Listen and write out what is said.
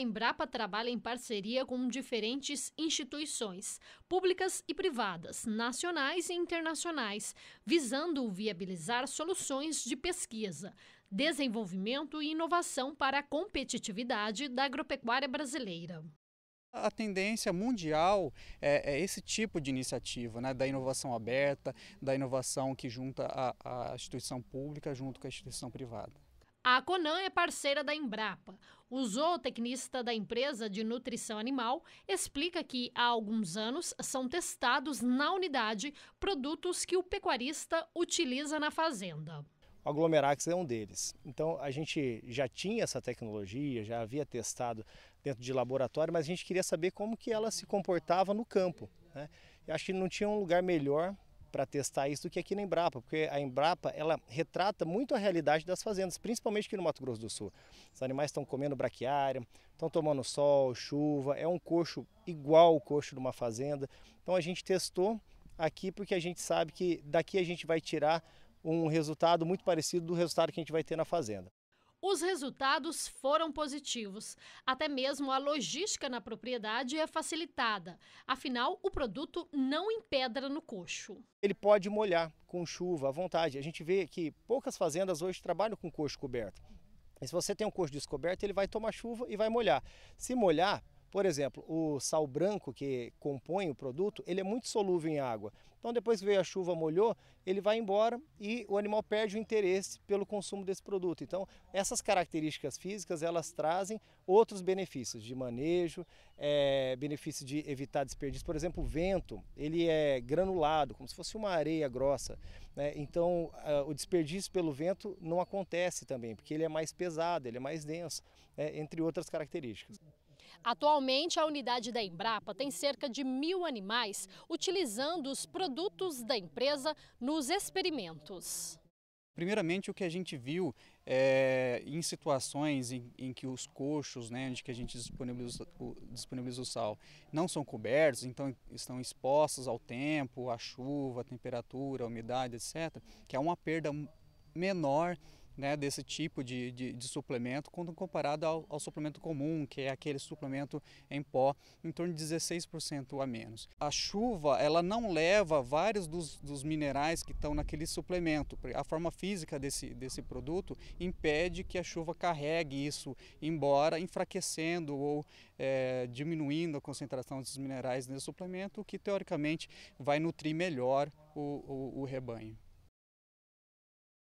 a Embrapa trabalha em parceria com diferentes instituições, públicas e privadas, nacionais e internacionais, visando viabilizar soluções de pesquisa, desenvolvimento e inovação para a competitividade da agropecuária brasileira. A tendência mundial é, é, esse tipo de iniciativa, né, da inovação aberta, da inovação que junta a, a instituição pública junto com a instituição privada. A Conan é parceira da Embrapa. O zootecnista da empresa de nutrição animal explica que há alguns anos são testados na unidade produtos que o pecuarista utiliza na fazenda. O aglomerax é um deles. Então a gente já tinha essa tecnologia, já havia testado dentro de laboratório, mas a gente queria saber como que ela se comportava no campo. Né? Eu acho que não tinha um lugar melhor para testar isso do que aqui na Embrapa, porque a Embrapa ela retrata muito a realidade das fazendas, principalmente aqui no Mato Grosso do Sul. Os animais estão comendo braquiária, estão tomando sol, chuva, é um coxo igual o coxo de uma fazenda. Então a gente testou aqui porque a gente sabe que daqui a gente vai tirar um resultado muito parecido do resultado que a gente vai ter na fazenda. Os resultados foram positivos. Até mesmo a logística na propriedade é facilitada. Afinal, o produto não empedra no coxo. Ele pode molhar com chuva à vontade. A gente vê que poucas fazendas hoje trabalham com coxo coberto. E se você tem um coxo descoberto, ele vai tomar chuva e vai molhar. Se molhar, por exemplo, o sal branco que compõe o produto, ele é muito solúvel em água. Então depois que veio a chuva, molhou, ele vai embora e o animal perde o interesse pelo consumo desse produto. Então essas características físicas, elas trazem outros benefícios de manejo, é, benefício de evitar desperdício. Por exemplo, o vento, ele é granulado, como se fosse uma areia grossa. Né? Então eh, o desperdício pelo vento não acontece também, porque ele é mais pesado, ele é mais denso, né? entre outras características. Atualmente, a unidade da Embrapa tem cerca de mil animais utilizando os produtos da empresa nos experimentos. Primeiramente, o que a gente viu é, em situações em, em, que os coxos, né, onde que a gente disponibiliza o, disponibiliza o sal, não são cobertos, então estão expostos ao tempo, à chuva, à temperatura, à umidade, etc., que há é uma perda menor né, desse tipo de, de, de, suplemento quando comparado ao, ao, suplemento comum, que é aquele suplemento em pó, em torno de 16% a menos. A chuva ela não leva vários dos, dos minerais que estão naquele suplemento. A forma física desse, desse produto impede que a chuva carregue isso embora, enfraquecendo ou é, diminuindo a concentração desses minerais nesse suplemento, que teoricamente vai nutrir melhor o, o, o rebanho.